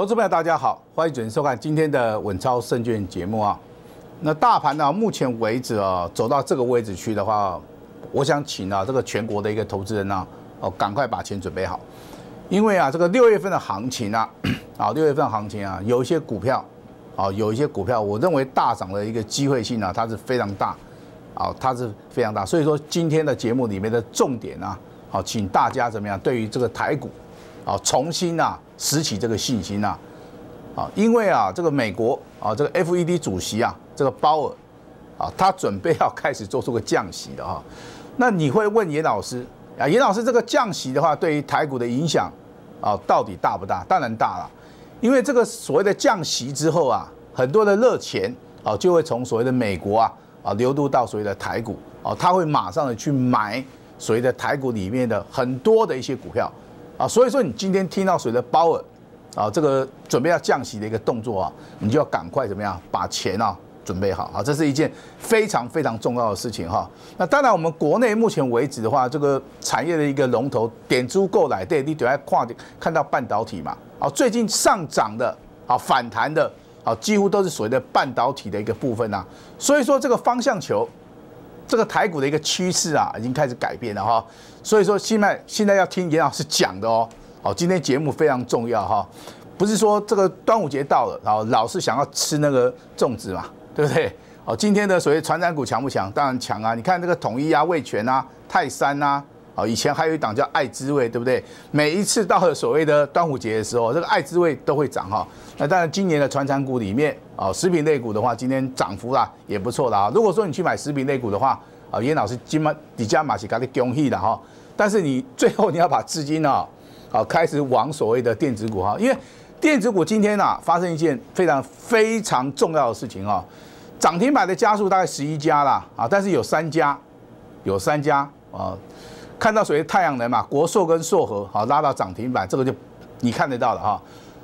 投资朋友大家好，欢迎准时收看今天的稳操胜券节目啊。那大盘呢，目前为止啊，走到这个位置去的话，我想请啊，这个全国的一个投资人呢，哦，赶快把钱准备好，因为啊，这个六月份的行情啊，啊，六月份行情啊，有一些股票啊，有一些股票，我认为大涨的一个机会性呢，它是非常大，啊，它是非常大，所以说今天的节目里面的重点呢，好，请大家怎么样，对于这个台股。啊，重新呐拾起这个信心呐，啊，因为啊，这个美国啊，这个 FED 主席啊，这个鲍尔啊，他准备要开始做出个降息的啊。那你会问严老师啊，严老师，这个降息的话，对于台股的影响啊，到底大不大？当然大了，因为这个所谓的降息之后啊，很多的热钱啊，就会从所谓的美国啊啊，流入到所谓的台股啊，他会马上的去买所谓的台股里面的很多的一些股票。啊，所以说你今天听到谁的包尔，啊，这个准备要降息的一个动作啊，你就要赶快怎么样把钱啊准备好啊，这是一件非常非常重要的事情哈。那当然，我们国内目前为止的话，这个产业的一个龙头点猪够来，对，你等下跨看到半导体嘛，啊，最近上涨的啊，反弹的啊，几乎都是所谓的半导体的一个部分啊，所以说这个方向球，这个台股的一个趋势啊，已经开始改变了哈。所以说，现在现在要听严老师讲的哦，好，今天节目非常重要哈，不是说这个端午节到了，然后老是想要吃那个粽子嘛，对不对？哦，今天的所谓传染股强不强？当然强啊，你看这个统一啊、味全啊、泰山啊，以前还有一档叫爱滋味，对不对？每一次到了所谓的端午节的时候，这个爱滋味都会涨哈。那当然，今年的传产股里面，哦，食品类股的话，今天涨幅啦也不错的啊。如果说你去买食品类股的话，啊，严老师，今晚底下马是给的恭喜了哈，但是你最后你要把资金呢，好开始往所谓的电子股哈，因为电子股今天啊、发生一件非常非常重要的事情哈，涨停板的加速大概十一家啦啊，但是有三家有三家啊，看到所谓太阳能嘛，国硕跟硕和好拉到涨停板，这个就你看得到了哈，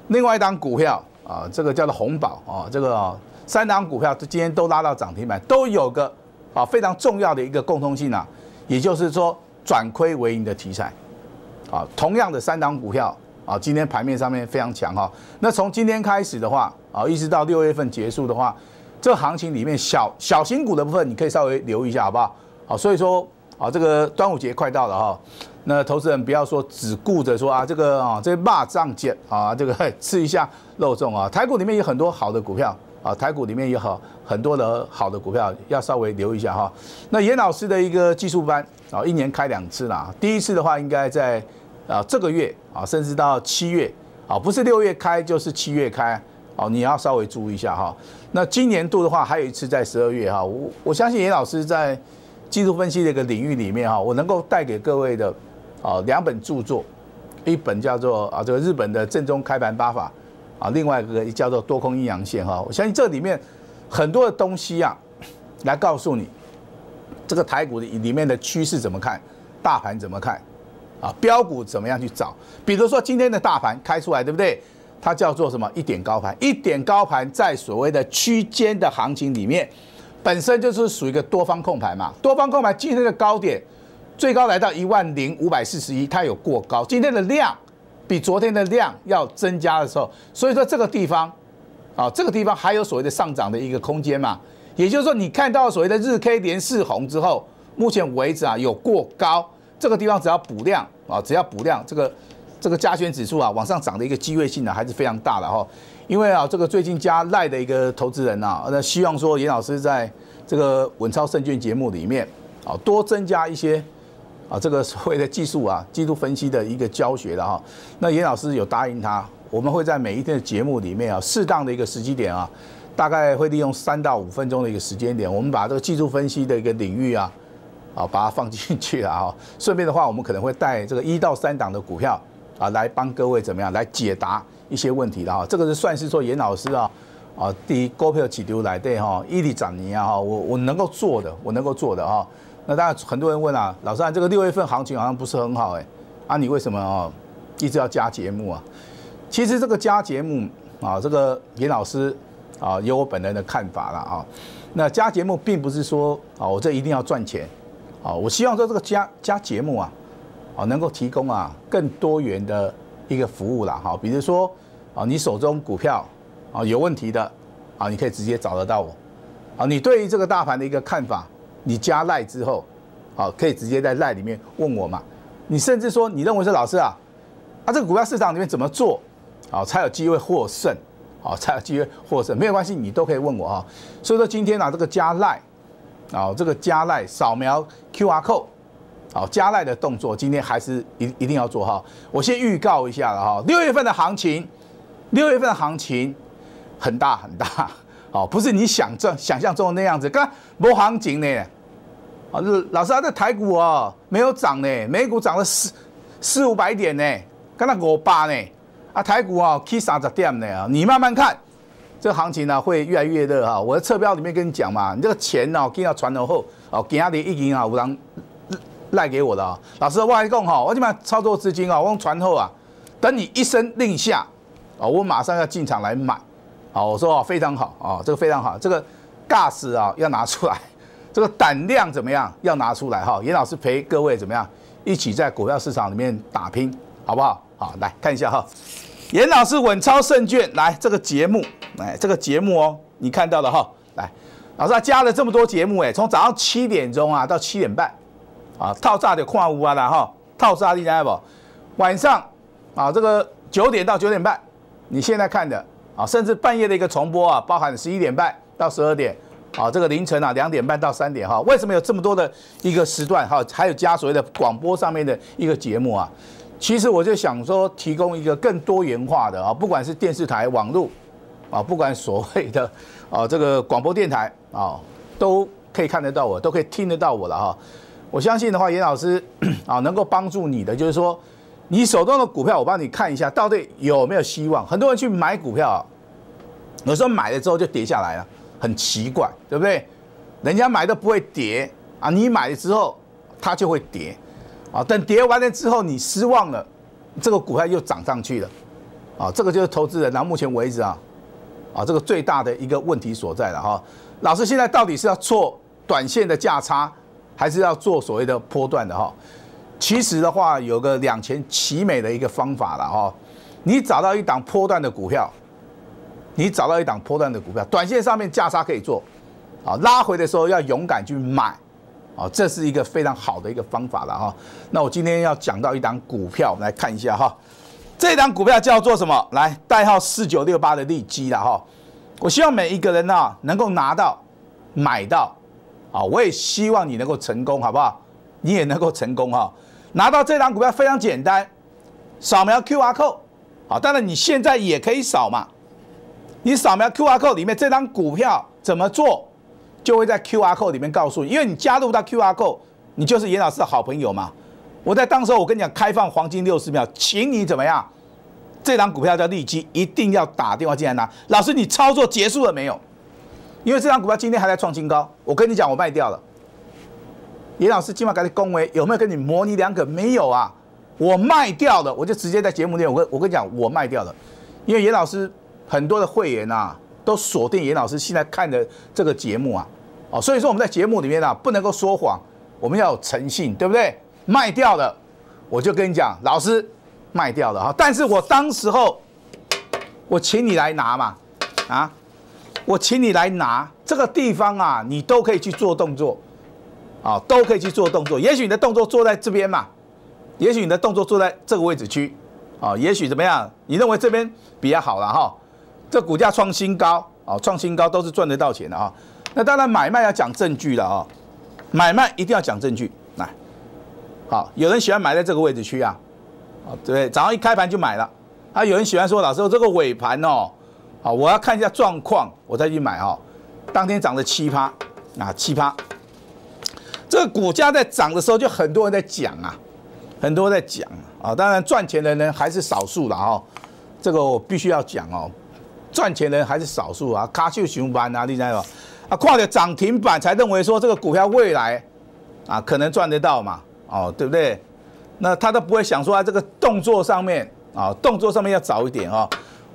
另外一档股票啊，这个叫做红宝啊，这个三档股票今天都拉到涨停板，都有个。啊，非常重要的一个共通性啊，也就是说转亏为盈的题材，啊，同样的三档股票啊，今天盘面上面非常强哈。那从今天开始的话，啊，一直到六月份结束的话，这行情里面小小型股的部分，你可以稍微留一下好不好？好，所以说啊，这个端午节快到了哈，那投资人不要说只顾着说啊，这个啊，这骂仗减啊，这个 吃一下肉粽啊，台股里面有很多好的股票。啊，台股里面也好很多的好的股票，要稍微留一下哈。那严老师的一个技术班啊，一年开两次啦。第一次的话应该在啊这个月啊，甚至到七月啊，不是六月开就是七月开哦，你要稍微注意一下哈。那今年度的话还有一次在十二月哈。我我相信严老师在技术分析这个领域里面哈，我能够带给各位的啊两本著作，一本叫做啊这个日本的正宗开盘八法。啊，另外一个叫做多空阴阳线哈，我相信这里面很多的东西啊，来告诉你这个台股的里面的趋势怎么看，大盘怎么看，啊，标股怎么样去找？比如说今天的大盘开出来，对不对？它叫做什么？一点高盘，一点高盘在所谓的区间的行情里面，本身就是属于一个多方控盘嘛。多方控盘今天的高点最高来到一万零五百四十一，它有过高，今天的量。比昨天的量要增加的时候，所以说这个地方，啊，这个地方还有所谓的上涨的一个空间嘛？也就是说，你看到所谓的日 K 连四红之后，目前为止啊有过高，这个地方只要补量啊，只要补量，这个这个加权指数啊往上涨的一个机会性呢还是非常大的哈。因为啊，这个最近加赖的一个投资人啊，那希望说严老师在这个稳操胜券节目里面啊多增加一些。啊，这个所谓的技术啊，技术分析的一个教学的哈，那严老师有答应他，我们会在每一天的节目里面啊，适当的一个时机点啊，大概会利用三到五分钟的一个时间点，我们把这个技术分析的一个领域啊，啊，把它放进去了哈，顺便的话，我们可能会带这个一到三档的股票啊，来帮各位怎么样来解答一些问题的哈，这个是算是说严老师啊。啊，第一股票起跌来的哈，伊利涨停啊，我我能够做的，我能够做的哈。那当然很多人问啊，老三这个六月份行情好像不是很好哎，啊你为什么啊一直要加节目啊？其实这个加节目啊，这个严老师啊，有我本人的看法了啊。那加节目并不是说啊，我这一定要赚钱啊，我希望说这个加加节目啊，啊能够提供啊更多元的一个服务了哈，比如说啊你手中股票。啊，有问题的，啊，你可以直接找得到我，啊，你对于这个大盘的一个看法，你加赖之后，啊，可以直接在赖里面问我嘛。你甚至说你认为是老师啊，啊，这个股票市场里面怎么做，啊，才有机会获胜，好，才有机会获胜，没有关系，你都可以问我啊。所以说今天啊，这个加赖，啊，这个加赖扫描 q r code。好，加赖的动作今天还是一一定要做哈。我先预告一下了哈，六月份的行情，六月份的行情。很大很大，哦，不是你想这想象中的那样子。刚没行情呢，啊，老师，他的台股哦没有涨呢，美股涨了四四五百点呢，刚刚过八呢，啊，台股啊起三十点呢你慢慢看，这个行情呢会越来越热哈。我在侧标里面跟你讲嘛，你这个钱啊，一定要传我后，哦，给他的运营啊，我让赖给我的啊。老师，我来讲哈，我先把操作资金啊，我用传后啊，等你一声令下，哦，我马上要进场来买。好，我说啊，非常好啊，这个非常好，这个 gas 啊要拿出来，这个胆量怎么样？要拿出来哈，严老师陪各位怎么样一起在股票市场里面打拼，好不好？好，来看一下哈，严老师稳操胜券，来这个节目，哎，这个节目哦，你看到了哈，来，老师他加了这么多节目，哎，从早上七点钟啊到七点半，啊，套炸的矿物啊的哈，套炸的 i n e v l 晚上啊这个九点到九点半，你现在看的。啊，甚至半夜的一个重播啊，包含十一点半到十二点，啊，这个凌晨啊两点半到三点哈，为什么有这么多的一个时段哈？还有加所谓的广播上面的一个节目啊？其实我就想说，提供一个更多元化的啊，不管是电视台、网络啊，不管所谓的啊这个广播电台啊，都可以看得到我，都可以听得到我了哈。我相信的话，严老师 啊，能够帮助你的就是说。你手中的股票，我帮你看一下到底有没有希望。很多人去买股票，有时候买了之后就跌下来了，很奇怪，对不对？人家买都不会跌啊，你买了之后它就会跌，啊，等跌完了之后你失望了，这个股票又涨上去了，啊，这个就是投资人到目前为止啊，啊，这个最大的一个问题所在了哈。老师，现在到底是要做短线的价差，还是要做所谓的波段的哈？其实的话，有个两全其美的一个方法了哈，你找到一档波段的股票，你找到一档波段的股票，短线上面价差可以做，啊，拉回的时候要勇敢去买，啊，这是一个非常好的一个方法了哈。那我今天要讲到一档股票，我们来看一下哈，这档股票叫做什么？来，代号四九六八的利基了哈。我希望每一个人呢能够拿到买到，啊，我也希望你能够成功好不好？你也能够成功哈。拿到这张股票非常简单，扫描 QR code，好，当然你现在也可以扫嘛，你扫描 QR code 里面这张股票怎么做，就会在 QR code 里面告诉你，因为你加入到 QR code，你就是严老师的好朋友嘛。我在当时我跟你讲，开放黄金六十秒，请你怎么样，这张股票叫利基，一定要打电话进来拿。老师，你操作结束了没有？因为这张股票今天还在创新高，我跟你讲，我卖掉了。严老师，今晚跟你恭维有没有跟你模棱两可？没有啊，我卖掉了，我就直接在节目里，我跟我跟你讲，我卖掉了。因为严老师很多的会员啊，都锁定严老师现在看的这个节目啊，哦，所以说我们在节目里面啊，不能够说谎，我们要有诚信，对不对？卖掉了，我就跟你讲，老师卖掉了哈。但是我当时候我请你来拿嘛，啊，我请你来拿这个地方啊，你都可以去做动作。啊，都可以去做动作。也许你的动作做在这边嘛，也许你的动作做在这个位置区，啊，也许怎么样？你认为这边比较好了哈，这股价创新高，啊，创新高都是赚得到钱的啊。那当然买卖要讲证据的啊，买卖一定要讲证据。来，好，有人喜欢买在这个位置区啊，啊，对，早上一开盘就买了。啊，有人喜欢说，老师，我这个尾盘哦，啊，我要看一下状况，我再去买啊。当天涨了七趴，啊，七趴。这个股价在涨的时候，就很多人在讲啊，很多人在讲啊。当然赚钱的人还是少数的啊，这个我必须要讲哦，赚钱的人还是少数啊。卡秀巡班啊，你知道吗？啊，跨着涨停板才认为说这个股票未来啊可能赚得到嘛？哦，对不对？那他都不会想说啊，这个动作上面啊，动作上面要早一点啊。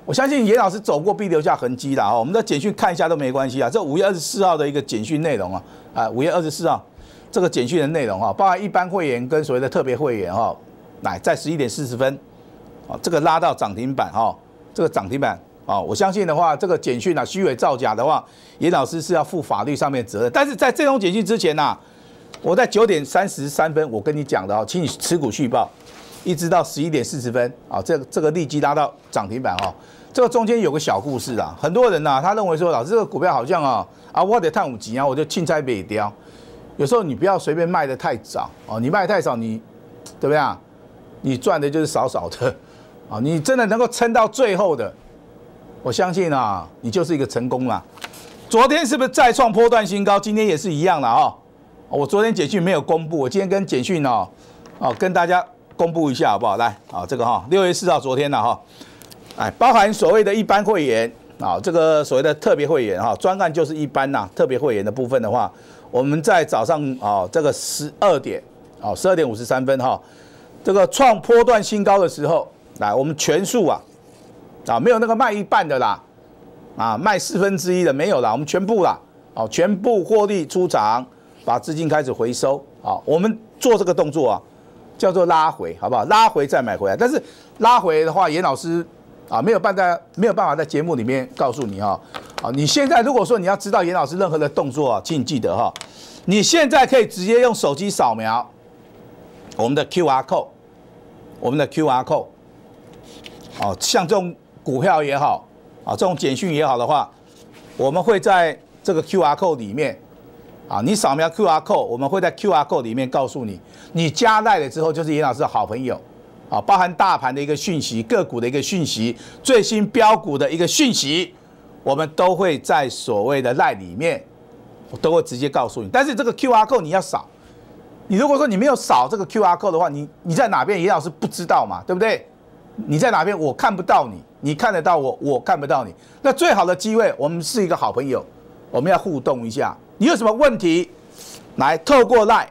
我相信严老师走过必留下痕迹的啊，我们的简讯看一下都没关系啊。这五月二十四号的一个简讯内容啊，啊，五月二十四号。这个简讯的内容哈，包含一般会员跟所谓的特别会员哈，来在十一点四十分，啊这个拉到涨停板哈，这个涨停板啊，我相信的话，这个简讯啊，虚伪造假的话，严老师是要负法律上面责任。但是在这种简讯之前呐，我在九点三十三分我跟你讲的啊，请你持股续报，一直到十一点四十分啊，这这个立即拉到涨停板哈，这个中间有个小故事啊，很多人呐，他认为说，老师这个股票好像啊啊，我得探五级啊，我就轻仓北雕。有时候你不要随便卖的太早哦，你卖太少，你怎么样？你赚的就是少少的啊！你真的能够撑到最后的，我相信啊，你就是一个成功了。昨天是不是再创破断新高？今天也是一样的啊！我昨天简讯没有公布，我今天跟简讯哦哦跟大家公布一下好不好？来啊，这个哈六月四号昨天的哈，哎，包含所谓的一般会员啊，这个所谓的特别会员哈，专案就是一般呐，特别会员的部分的话。我们在早上啊，这个十二点，啊十二点五十三分哈，这个创波段新高的时候，来，我们全数啊，啊，没有那个卖一半的啦，啊，卖四分之一的没有啦，我们全部啦，哦，全部获利出场，把资金开始回收，啊我们做这个动作啊，叫做拉回，好不好？拉回再买回来，但是拉回的话，严老师啊，没有办在，没有办法在节目里面告诉你哈。好，你现在如果说你要知道严老师任何的动作啊，请记得哈，你现在可以直接用手机扫描我们的 Q R code，我们的 Q R code，哦，像这种股票也好，啊，这种简讯也好的话，我们会在这个 Q R code 里面，啊，你扫描 Q R code，我们会在 Q R code 里面告诉你，你加代了之后就是严老师的好朋友，啊，包含大盘的一个讯息，个股的一个讯息，最新标股的一个讯息。我们都会在所谓的赖里面，我都会直接告诉你。但是这个 QR code 你要扫，你如果说你没有扫这个 QR code 的话，你你在哪边，尹老师不知道嘛，对不对？你在哪边我看不到你，你看得到我，我看不到你。那最好的机会，我们是一个好朋友，我们要互动一下。你有什么问题，来透过赖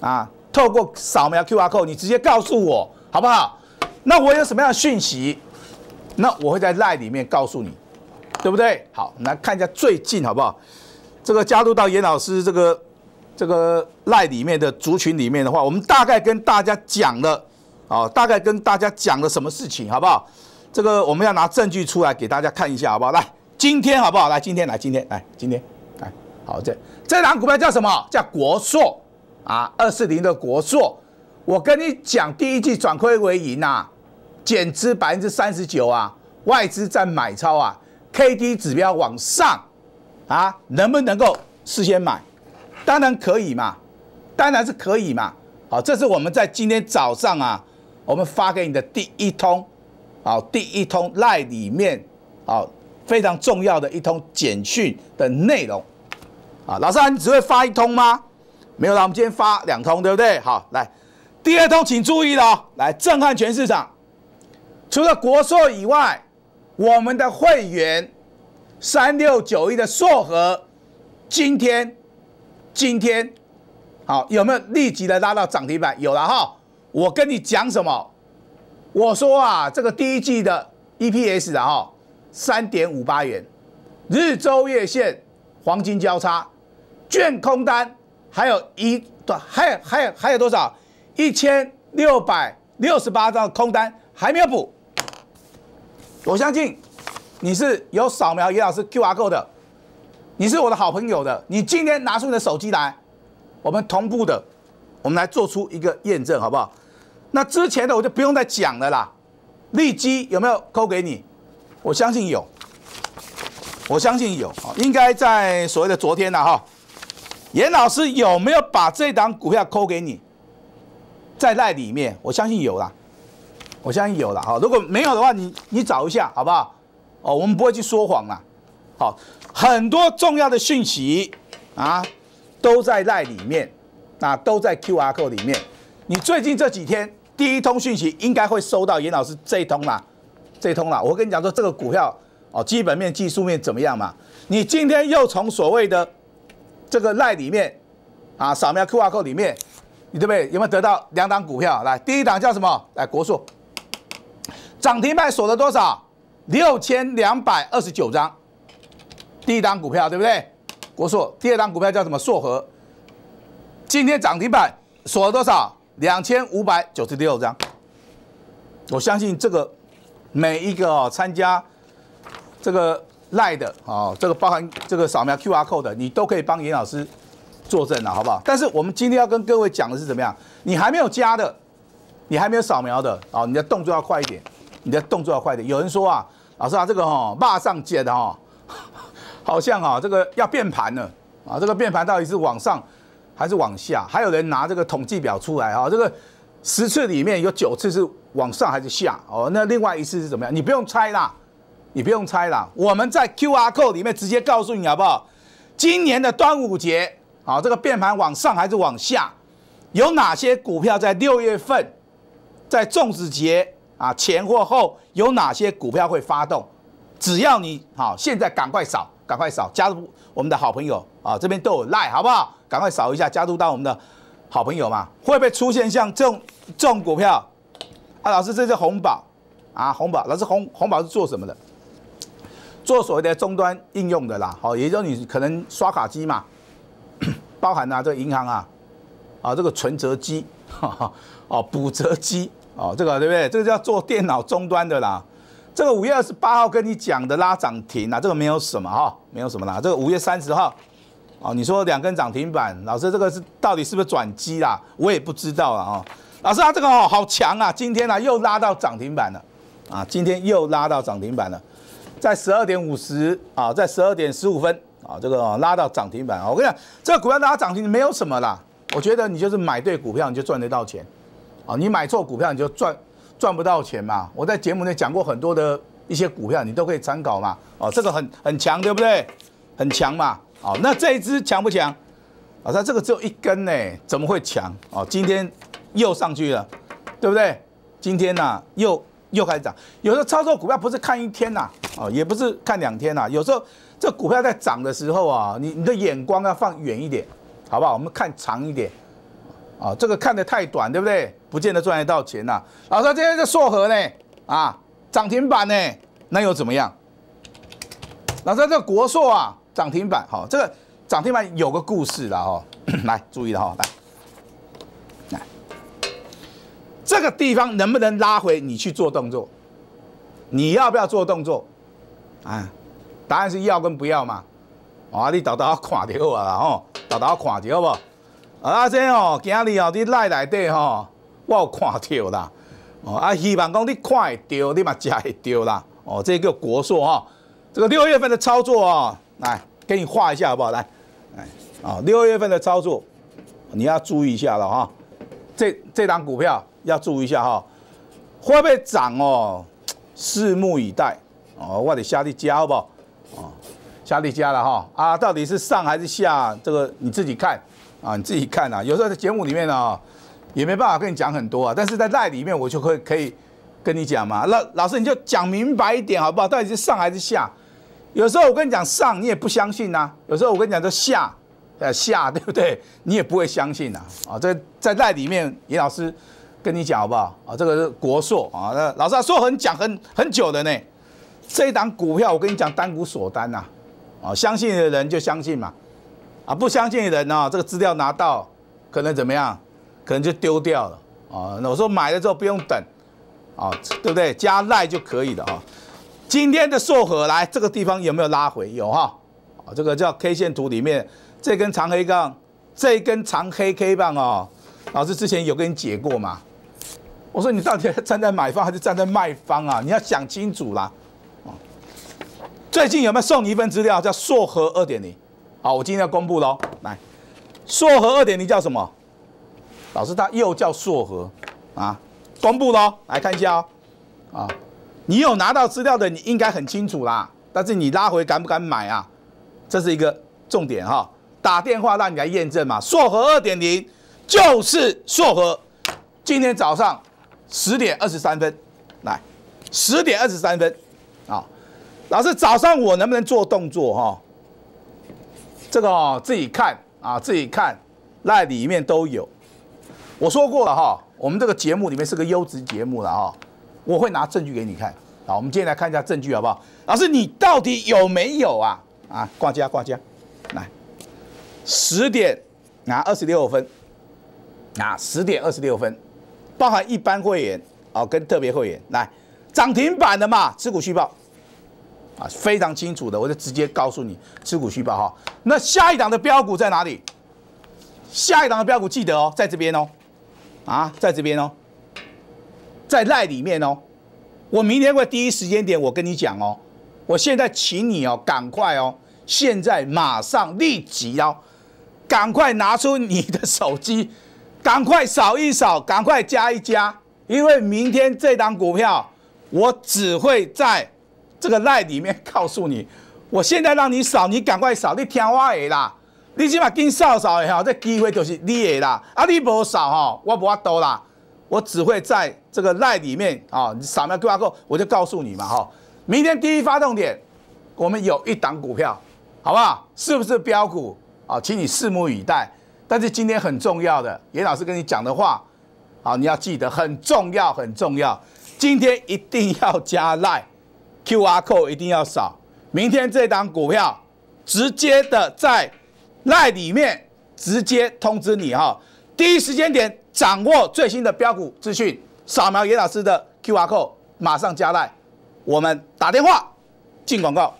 啊，透过扫描 QR code，你直接告诉我好不好？那我有什么样的讯息，那我会在赖里面告诉你。对不对？好，我来看一下最近好不好？这个加入到严老师这个这个赖里面的族群里面的话，我们大概跟大家讲了，哦，大概跟大家讲了什么事情好不好？这个我们要拿证据出来给大家看一下好不好？来，今天好不好？来，今天来，今天来，今天来，好，这这档股票叫什么？叫国硕啊，二四零的国硕。我跟你讲，第一季转亏为盈啊，减资百分之三十九啊，外资在买超啊。K D 指标往上啊，能不能够事先买？当然可以嘛，当然是可以嘛。好，这是我们在今天早上啊，我们发给你的第一通，好，第一通赖里面，好，非常重要的一通简讯的内容。啊，老三，你只会发一通吗？没有了，我们今天发两通，对不对？好，来第二通，请注意了来震撼全市场，除了国寿以外。我们的会员三六九一的硕和，今天，今天，好有没有立即的拉到涨停板？有了哈，我跟你讲什么？我说啊，这个第一季的 EPS 的哈，三点五八元，日周月线黄金交叉，券空单，还有一，还有还有还有多少？一千六百六十八张空单还没有补。我相信你是有扫描严老师 QR code 的，你是我的好朋友的。你今天拿出你的手机来，我们同步的，我们来做出一个验证，好不好？那之前的我就不用再讲了啦。利基有没有扣给你？我相信有，我相信有应该在所谓的昨天了哈。严老师有没有把这档股票扣给你？在那里面，我相信有啦。我相信有了哈，如果没有的话，你你找一下好不好？哦，我们不会去说谎了。好，很多重要的讯息啊，都在赖里面，啊，都在 QR code 里面。你最近这几天第一通讯息应该会收到严老师这一通了，这一通了。我跟你讲说，这个股票哦，基本面、技术面怎么样嘛？你今天又从所谓的这个赖里面啊，扫描 QR code 里面，你对不对？有没有得到两档股票？来，第一档叫什么？来，国硕。涨停板锁了多少？六千两百二十九张，第一张股票对不对？国硕。第二张股票叫什么？硕和。今天涨停板锁了多少？两千五百九十六张。我相信这个每一个参加这个赖的啊，这个包含这个扫描 Q R Code 的，你都可以帮严老师作证了，好不好？但是我们今天要跟各位讲的是怎么样？你还没有加的，你还没有扫描的啊，你的动作要快一点。你的动作要快点。有人说啊，老师啊，这个哈马上接的哈，好像啊这个要变盘了啊，这个变盘到底是往上还是往下？还有人拿这个统计表出来啊，这个十次里面有九次是往上还是下哦？那另外一次是怎么样？你不用猜啦，你不用猜啦。我们在 Q R code 里面直接告诉你好不好？今年的端午节啊，这个变盘往上还是往下？有哪些股票在六月份在粽子节？啊，前或后有哪些股票会发动？只要你好，现在赶快扫，赶快扫，加入我们的好朋友啊！这边都有赖，好不好？赶快扫一下，加入到我们的好朋友嘛。会不会出现像这种这种股票？啊，老师，这是红宝啊，红宝。老师，红红宝是做什么的？做所谓的终端应用的啦。好，也就是你可能刷卡机嘛，包含啊，这个银行啊，啊，这个存折机，哦，补折机。哦，这个对不对？这个叫做电脑终端的啦。这个五月二十八号跟你讲的拉涨停啊，这个没有什么哈，没有什么啦。这个五月三十号，哦，你说两根涨停板，老师这个是到底是不是转机啦？我也不知道了啊。老师啊，这个哦好强啊，今天啊又拉到涨停板了啊，今天又拉到涨停板了，在十二点五十啊，在十二点十五分啊，这个拉到涨停板啊。我跟你讲，这个股票拉涨停没有什么啦，我觉得你就是买对股票你就赚得到钱。啊，你买错股票你就赚赚不到钱嘛。我在节目内讲过很多的一些股票，你都可以参考嘛。哦，这个很很强，对不对？很强嘛。哦，那这一支强不强？啊，它这个只有一根呢，怎么会强？哦，今天又上去了，对不对？今天呢，又又开始涨。有时候操作股票不是看一天呐，哦，也不是看两天呐。有时候这股票在涨的时候啊，你你的眼光要放远一点，好不好？我们看长一点。啊，这个看的太短，对不对？不见得赚得到钱呐。老师，今天这硕和呢？啊，涨停板呢？那又怎么样？老师，这个国硕啊，涨停板，好，这个涨停板有个故事了哈。来，注意了哈，来，来，这个地方能不能拉回？你去做动作，你要不要做动作？啊，答案是要跟不要嘛？啊，你倒倒看着我啦，吼，倒偷看着好不？啊，阿姐哦，今日哦，你来来得吼，我有看到啦。哦，啊，希望讲你看会到，你嘛食会到啦。哦，这个国硕哈，这个六月份的操作啊，来给你画一下好不好？来，来，啊，六月份的操作你要注意一下了哈。这这档股票要注意一下哈，会不会涨哦？拭目以待哦，我得下力加好不好？啊，下力加了哈。啊，到底是上还是下？这个你自己看。啊，你自己看啊。有时候在节目里面呢，也没办法跟你讲很多啊。但是在赖里面，我就会可以跟你讲嘛。老老师，你就讲明白一点好不好？到底是上还是下？有时候我跟你讲上，你也不相信呐。有时候我跟你讲说下，呃下，对不对？你也不会相信呐。啊，在在赖里面，尹老师跟你讲好不好？啊，这个是国硕啊。那老师说很讲很很久的呢。这一档股票，我跟你讲单股锁单呐。啊，相信的人就相信嘛。啊，不相信的人哦，这个资料拿到，可能怎么样？可能就丢掉了啊。那我说买了之后不用等，啊，对不对？加赖就可以了啊。今天的硕和来这个地方有没有拉回？有哈。这个叫 K 线图里面这根长黑杠，这根长黑 K 棒哦。老师之前有跟你解过吗？我说你到底站在买方还是站在卖方啊？你要想清楚啦。最近有没有送你一份资料叫硕和二点零？好，我今天要公布喽，来，硕和二点零叫什么？老师，它又叫硕和啊，公布喽，来看一下哦，啊，你有拿到资料的，你应该很清楚啦。但是你拉回敢不敢买啊？这是一个重点哈，打电话让你来验证嘛。硕和二点零就是硕和，今天早上十点二十三分，来，十点二十三分，啊，老师早上我能不能做动作哈？这个自己看啊，自己看，那里面都有。我说过了哈，我们这个节目里面是个优质节目了哈，我会拿证据给你看。好，我们接下来看一下证据好不好？老师，你到底有没有啊？啊，挂机挂机，来，十点拿二十六分，拿十点二十六分，包含一般会员哦跟特别会员。来，涨停板的嘛，持股续报。啊，非常清楚的，我就直接告诉你，持股虚报哈。那下一档的标股在哪里？下一档的标股记得哦，在这边哦，啊，在这边哦，在赖里面哦。我明天会第一时间点我跟你讲哦。我现在请你哦，赶快哦，现在马上立即哦，赶快拿出你的手机，赶快扫一扫，赶快加一加，因为明天这档股票我只会在。这个赖里面告诉你，我现在让你扫，你赶快扫，你听的啦。你起码跟扫扫也好，这机会就是你的啦。啊，你不扫哈，我不多啦。我只会在这个赖里面啊，扫描够话后，我就告诉你嘛哈。明天第一发动点，我们有一档股票，好不好？是不是标股啊？请你拭目以待。但是今天很重要的，严老师跟你讲的话，啊，你要记得很重要，很重要。今天一定要加赖。Q R code 一定要扫，明天这档股票直接的在赖里面直接通知你哈，第一时间点掌握最新的标股资讯，扫描严老师的 Q R code，马上加赖，我们打电话进广告。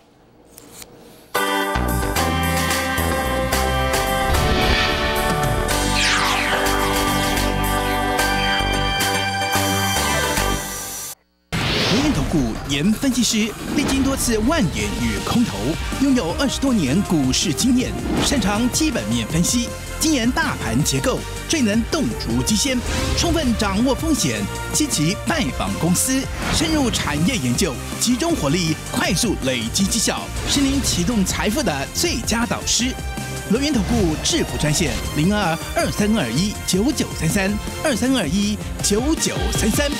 罗源投顾研分析师，历经多次万点与空头，拥有二十多年股市经验，擅长基本面分析，经研大盘结构，最能洞烛机先，充分掌握风险，积极拜访公司，深入产业研究，集中火力，快速累积绩效，是您启动财富的最佳导师。罗源投顾智库专线零二二三二一九九三三二三二一九九三三。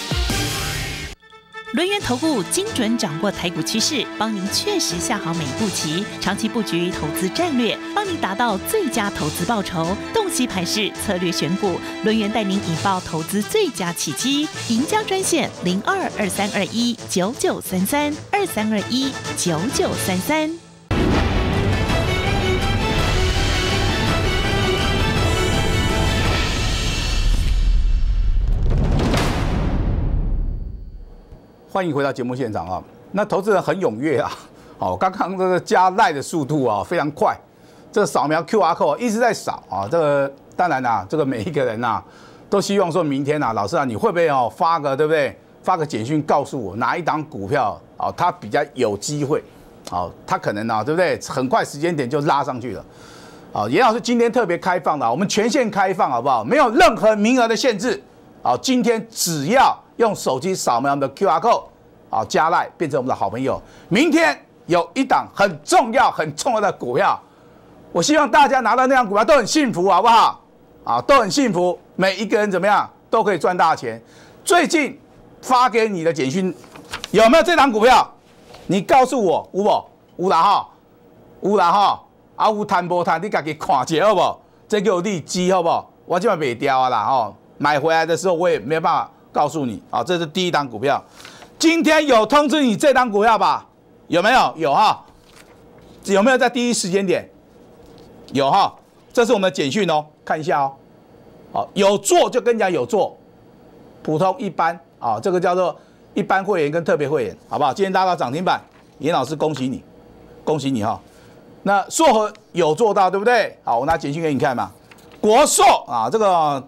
轮源投顾精准掌握台股趋势，帮您确实下好每一步棋，长期布局投资战略，帮您达到最佳投资报酬。洞悉盘势，策略选股，轮源带您引爆投资最佳契机。赢家专线零二二三二一九九三三二三二一九九三三。欢迎回到节目现场啊！那投资人很踊跃啊，好，刚刚这个加赖的速度啊非常快，这个扫描 Q R code 一直在扫啊。这个当然啦，这个每一个人呐都希望说明天呐，老师啊，你会不会哦发个对不对？发个简讯告诉我哪一档股票啊，它比较有机会，好，它可能呢对不对？很快时间点就拉上去了。好，严老师今天特别开放的，我们全线开放好不好？没有任何名额的限制，好，今天只要。用手机扫描我们的 Q R code，好加赖变成我们的好朋友。明天有一档很重要、很重要的股票，我希望大家拿到那档股票都很幸福，好不好？啊，都很幸福，每一个人怎么样都可以赚大钱。最近发给你的简讯有没有这档股票？你告诉我，无无啦哈，无啦哈，啊无谈无谈，你家给看钱好不？再给我利基好不？我今晚别钓啦吼，买回来的时候我也没办法。告诉你啊，这是第一单股票，今天有通知你这单股票吧？有没有？有哈，有没有在第一时间点？有哈，这是我们的简讯哦，看一下哦。好，有做就跟讲有做，普通一般啊，这个叫做一般会员跟特别会员，好不好？今天大家涨停板，严老师恭喜你，恭喜你哈。那硕和有做到对不对？好，我拿简讯给你看嘛。国硕啊，这个。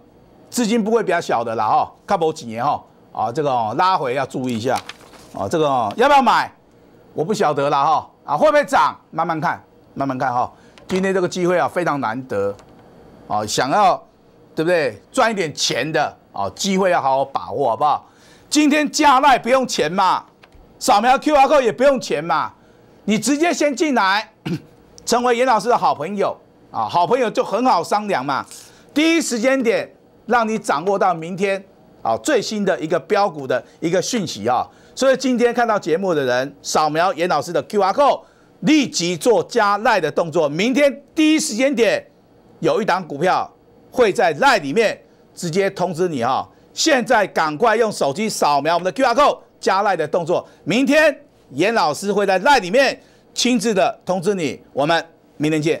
资金不会比较小的啦哈，看不几年哈啊，这个拉回要注意一下啊，这个要不要买？我不晓得了哈啊，会不会涨？慢慢看，慢慢看哈。今天这个机会啊，非常难得啊，想要对不对赚一点钱的啊，机会要好好把握好不好？今天加卖不用钱嘛，扫描 Q R code 也不用钱嘛，你直接先进来，成为严老师的好朋友啊，好朋友就很好商量嘛，第一时间点。让你掌握到明天，啊最新的一个标股的一个讯息啊，所以今天看到节目的人，扫描严老师的 Q R code，立即做加赖的动作，明天第一时间点有一档股票会在赖里面直接通知你哈，现在赶快用手机扫描我们的 Q R code，加赖的动作，明天严老师会在赖里面亲自的通知你，我们明天见。